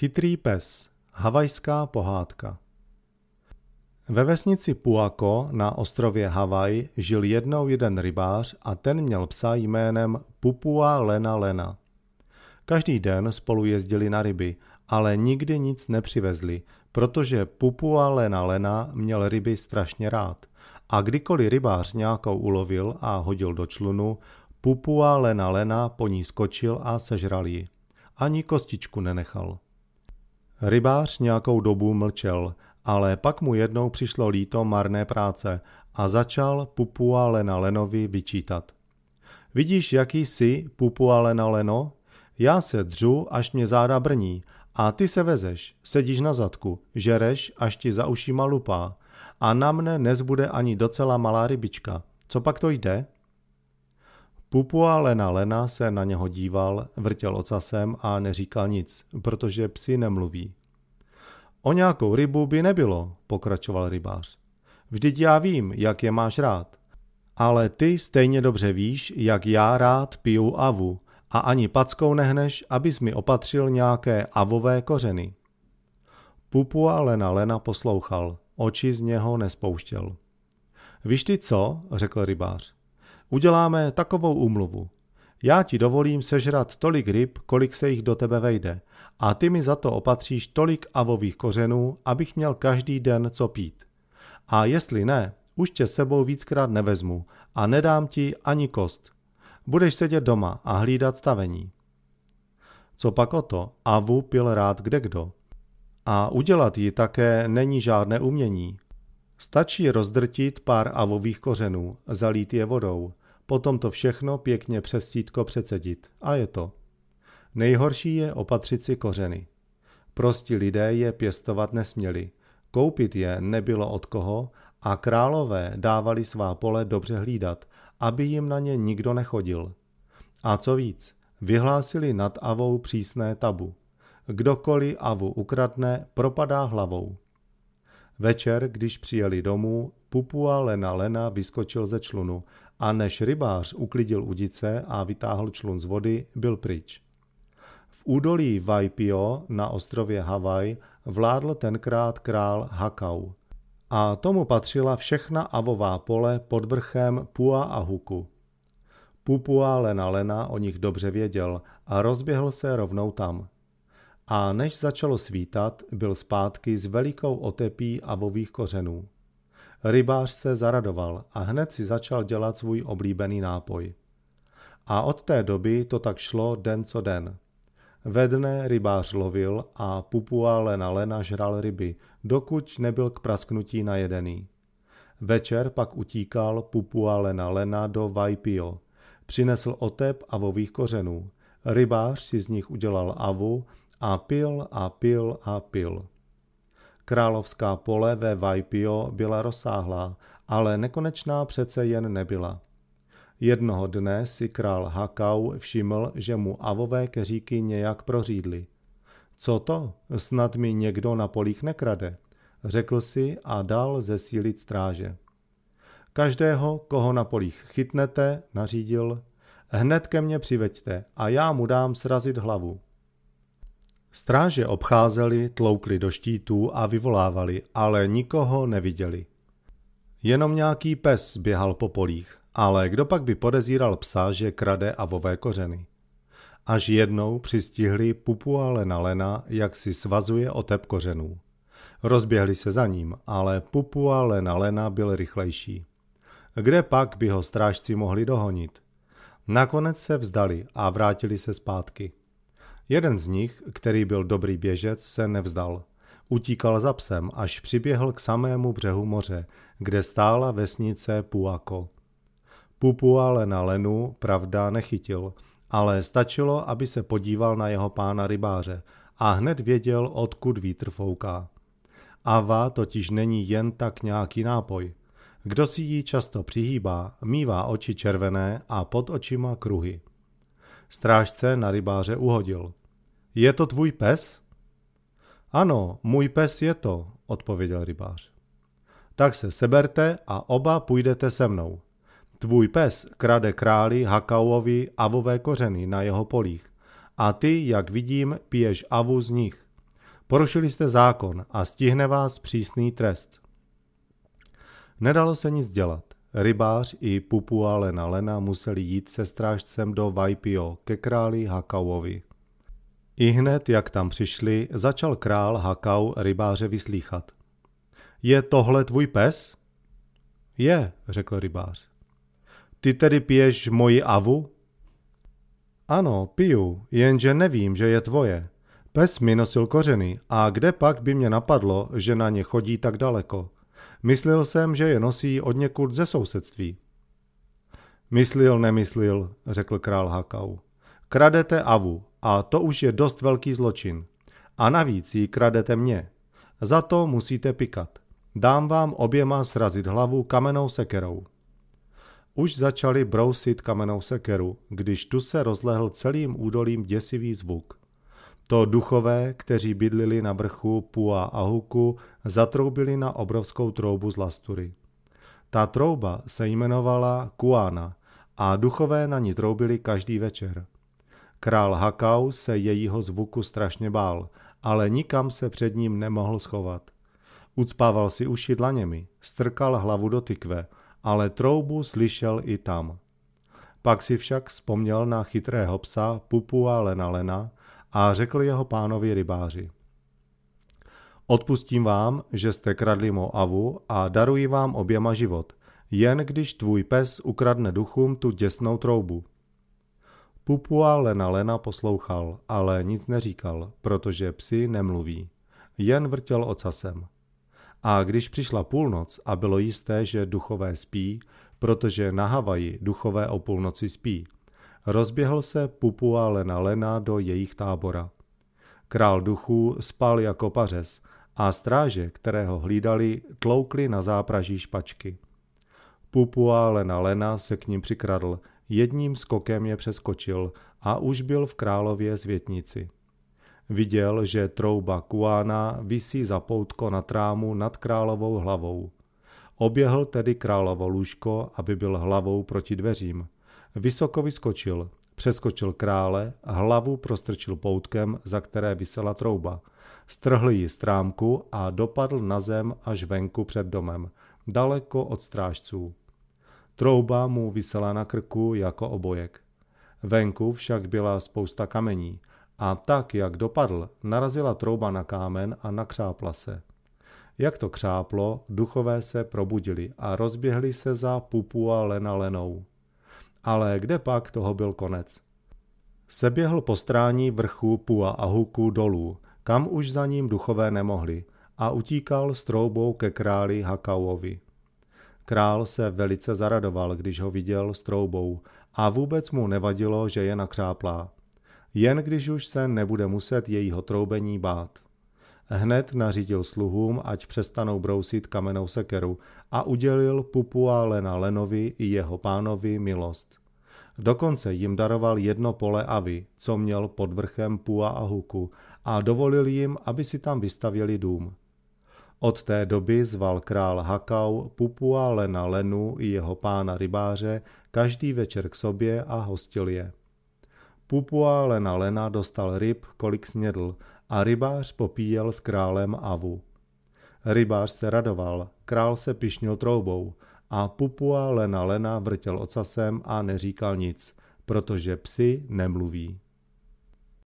Chytrý pes. Havajská pohádka. Ve vesnici Puako na ostrově Havaj žil jednou jeden rybář a ten měl psa jménem Pupua Lena Lena. Každý den spolu jezdili na ryby, ale nikdy nic nepřivezli, protože Pupua Lena Lena měl ryby strašně rád. A kdykoliv rybář nějakou ulovil a hodil do člunu, Pupua Lena Lena po ní skočil a sežral ji. Ani kostičku nenechal. Rybář nějakou dobu mlčel, ale pak mu jednou přišlo líto marné práce a začal Pupua Lena Lenovi vyčítat. Vidíš, jaký jsi, Pupua Lena Leno? Já se dřu, až mě záda brní, a ty se vezeš, sedíš na zadku, žereš, až ti za ušíma lupá. A na mne nezbude ani docela malá rybička. Co pak to jde? Pupua Lena Lena se na něho díval, vrtěl ocasem a neříkal nic, protože psi nemluví. O nějakou rybu by nebylo, pokračoval rybář. Vždyť já vím, jak je máš rád. Ale ty stejně dobře víš, jak já rád piju avu a ani packou nehneš, abys mi opatřil nějaké avové kořeny. Pupua Lena Lena poslouchal, oči z něho nespouštěl. Víš ty co, řekl rybář. Uděláme takovou umluvu. Já ti dovolím sežrat tolik ryb, kolik se jich do tebe vejde, a ty mi za to opatříš tolik avových kořenů, abych měl každý den co pít. A jestli ne, už tě sebou víckrát nevezmu a nedám ti ani kost. Budeš sedět doma a hlídat stavení. Co pak o to, avu pil rád kde kdo? A udělat ji také není žádné umění. Stačí rozdrtit pár avových kořenů, zalít je vodou Potom to všechno pěkně přes sítko přecedit. A je to. Nejhorší je opatřit si kořeny. Prostí lidé je pěstovat nesměli. Koupit je nebylo od koho a králové dávali svá pole dobře hlídat, aby jim na ně nikdo nechodil. A co víc, vyhlásili nad Avou přísné tabu. Kdokoliv Avu ukradne, propadá hlavou. Večer, když přijeli domů, Pupua Lena Lena vyskočil ze člunu a než rybář uklidil udice a vytáhl člun z vody, byl pryč. V údolí Waipio na ostrově Havaj vládl tenkrát král Hakau. A tomu patřila všechna avová pole pod vrchem Pua a Huku. Pupua Lena Lena o nich dobře věděl a rozběhl se rovnou tam. A než začalo svítat, byl zpátky s velikou otepí avových kořenů. Rybář se zaradoval a hned si začal dělat svůj oblíbený nápoj. A od té doby to tak šlo den co den. Ve dne rybář lovil a pupua Lena Lena žral ryby, dokud nebyl k prasknutí najedený. Večer pak utíkal pupua Lena Lena do Vajpio. Přinesl otep avových kořenů. Rybář si z nich udělal avu a pil a pil a pil. Královská pole ve Vajpio byla rozsáhlá, ale nekonečná přece jen nebyla. Jednoho dne si král Hakau všiml, že mu avové keříky nějak prořídly. Co to? Snad mi někdo na polích nekrade, řekl si a dal zesílit stráže. Každého, koho na polích chytnete, nařídil, hned ke mně přiveďte a já mu dám srazit hlavu. Stráže obcházeli, tloukli do štítů a vyvolávali, ale nikoho neviděli. Jenom nějaký pes běhal po polích, ale kdo pak by podezíral psa, že krade avové kořeny? Až jednou přistihli Pupualena Lena, jak si svazuje otep kořenů. Rozběhli se za ním, ale Pupualena Lena byl rychlejší. Kde pak by ho strážci mohli dohonit? Nakonec se vzdali a vrátili se zpátky. Jeden z nich, který byl dobrý běžec, se nevzdal. Utíkal za psem, až přiběhl k samému břehu moře, kde stála vesnice Puako. Pupu na lenu, pravda, nechytil, ale stačilo, aby se podíval na jeho pána rybáře a hned věděl, odkud vítr fouká. Ava totiž není jen tak nějaký nápoj. Kdo si ji často přihýbá, mívá oči červené a pod očima kruhy. Strážce na rybáře uhodil. Je to tvůj pes? Ano, můj pes je to, odpověděl rybář. Tak se seberte a oba půjdete se mnou. Tvůj pes krade králi Hakauovi avové kořeny na jeho polích a ty, jak vidím, piješ avu z nich. Porušili jste zákon a stihne vás přísný trest. Nedalo se nic dělat. Rybář i Pupuálena Lena museli jít se strážcem do Vajpio ke králi Hakauovi. I hned, jak tam přišli, začal král Hakau rybáře vyslíchat. Je tohle tvůj pes? Je, řekl rybář. Ty tedy piješ moji avu? Ano, piju, jenže nevím, že je tvoje. Pes mi nosil kořeny a kde pak by mě napadlo, že na ně chodí tak daleko. Myslel jsem, že je nosí od někud ze sousedství. Myslil, nemyslil, řekl král Hakau. Kradete avu, a to už je dost velký zločin. A navíc ji kradete mě. Za to musíte pikat. Dám vám oběma srazit hlavu kamenou sekerou. Už začali brousit kamenou sekeru, když tu se rozlehl celým údolím děsivý zvuk. To duchové, kteří bydlili na vrchu Pua a Huku, zatroubili na obrovskou troubu z lastury. Ta trouba se jmenovala Kuána a duchové na ní troubili každý večer. Král Hakau se jejího zvuku strašně bál, ale nikam se před ním nemohl schovat. Ucpával si uši dlaněmi, strkal hlavu do tykve, ale troubu slyšel i tam. Pak si však vzpomněl na chytrého psa Pupu a Lena Lena a řekl jeho pánovi rybáři. Odpustím vám, že jste kradli mou avu a daruji vám oběma život, jen když tvůj pes ukradne duchům tu děsnou troubu. Pupua Lena Lena poslouchal, ale nic neříkal, protože psi nemluví. Jen vrtěl ocasem. A když přišla půlnoc a bylo jisté, že duchové spí, protože na Havaji duchové o půlnoci spí, rozběhl se Pupua Lena Lena do jejich tábora. Král duchů spal jako pařez a stráže, kterého hlídali, tloukli na zápraží špačky. Pupua Lena Lena se k ním přikradl, jedním skokem je přeskočil a už byl v králově světnici. Viděl, že trouba Kuána visí za poutko na trámu nad královou hlavou. Oběhl tedy královo lůžko, aby byl hlavou proti dveřím. Vysoko vyskočil, přeskočil krále, hlavu prostrčil poutkem, za které visela trouba. Strhl ji strámku a dopadl na zem až venku před domem, daleko od strážců. Trouba mu vysela na krku jako obojek. Venku však byla spousta kamení a tak, jak dopadl, narazila trouba na kámen a nakřápla se. Jak to křáplo, duchové se probudili a rozběhli se za pupu a lena lenou. Ale kde pak toho byl konec? Seběhl po strání vrchu Pua a Huku dolů, kam už za ním duchové nemohli, a utíkal s troubou ke králi Hakauovi. Král se velice zaradoval, když ho viděl s troubou a vůbec mu nevadilo, že je nakřáplá. Jen když už se nebude muset jejího troubení bát. Hned nařídil sluhům, ať přestanou brousit kamenou sekeru a udělil Pupua Lena Lenovi i jeho pánovi milost. Dokonce jim daroval jedno pole Avy, co měl pod vrchem Pua a Huku a dovolil jim, aby si tam vystavili dům. Od té doby zval král Hakau Pupuále na Lenu i jeho pána rybáře každý večer k sobě a hostil je. Pupuále na Lena dostal ryb, kolik snědl, a rybář popíjel s králem Avu. Rybář se radoval, král se pišnil troubou a Pupua Lena Lena vrtěl ocasem a neříkal nic, protože psi nemluví.